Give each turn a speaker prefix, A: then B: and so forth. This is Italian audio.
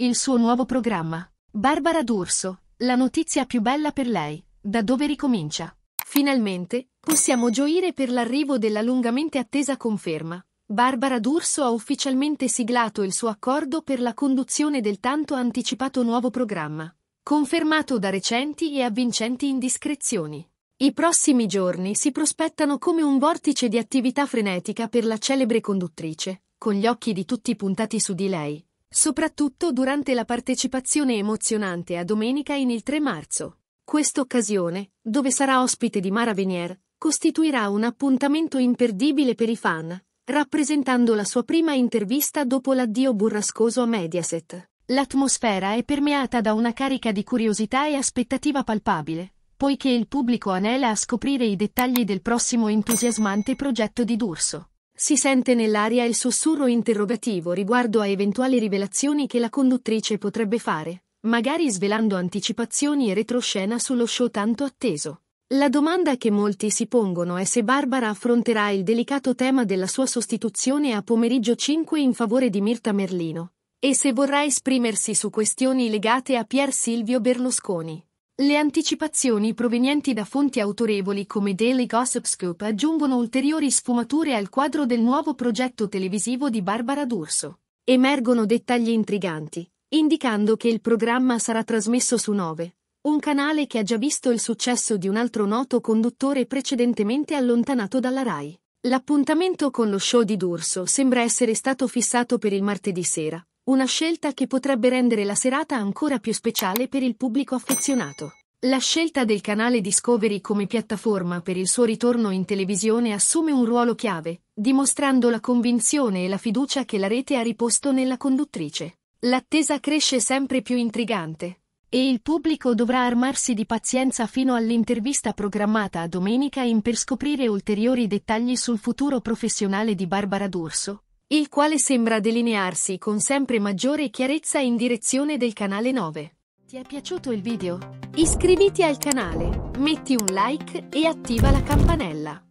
A: il suo nuovo programma. Barbara D'Urso, la notizia più bella per lei, da dove ricomincia. Finalmente, possiamo gioire per l'arrivo della lungamente attesa conferma. Barbara D'Urso ha ufficialmente siglato il suo accordo per la conduzione del tanto anticipato nuovo programma, confermato da recenti e avvincenti indiscrezioni. I prossimi giorni si prospettano come un vortice di attività frenetica per la celebre conduttrice, con gli occhi di tutti puntati su di lei, soprattutto durante la partecipazione emozionante a Domenica in il 3 marzo. Quest'occasione, dove sarà ospite di Mara Venier, costituirà un appuntamento imperdibile per i fan, rappresentando la sua prima intervista dopo l'addio burrascoso a Mediaset. L'atmosfera è permeata da una carica di curiosità e aspettativa palpabile, poiché il pubblico anela a scoprire i dettagli del prossimo entusiasmante progetto di D'Urso. Si sente nell'aria il sussurro interrogativo riguardo a eventuali rivelazioni che la conduttrice potrebbe fare, magari svelando anticipazioni e retroscena sullo show tanto atteso. La domanda che molti si pongono è se Barbara affronterà il delicato tema della sua sostituzione a pomeriggio 5 in favore di Mirta Merlino, e se vorrà esprimersi su questioni legate a Pier Silvio Berlusconi. Le anticipazioni provenienti da fonti autorevoli come Daily Gossip Scoop aggiungono ulteriori sfumature al quadro del nuovo progetto televisivo di Barbara D'Urso. Emergono dettagli intriganti, indicando che il programma sarà trasmesso su 9, un canale che ha già visto il successo di un altro noto conduttore precedentemente allontanato dalla RAI. L'appuntamento con lo show di D'Urso sembra essere stato fissato per il martedì sera, una scelta che potrebbe rendere la serata ancora più speciale per il pubblico affezionato. La scelta del canale Discovery come piattaforma per il suo ritorno in televisione assume un ruolo chiave, dimostrando la convinzione e la fiducia che la rete ha riposto nella conduttrice. L'attesa cresce sempre più intrigante. E il pubblico dovrà armarsi di pazienza fino all'intervista programmata a domenica in per scoprire ulteriori dettagli sul futuro professionale di Barbara D'Urso, il quale sembra delinearsi con sempre maggiore chiarezza in direzione del canale 9. Ti è piaciuto il video? Iscriviti al canale, metti un like e attiva la campanella.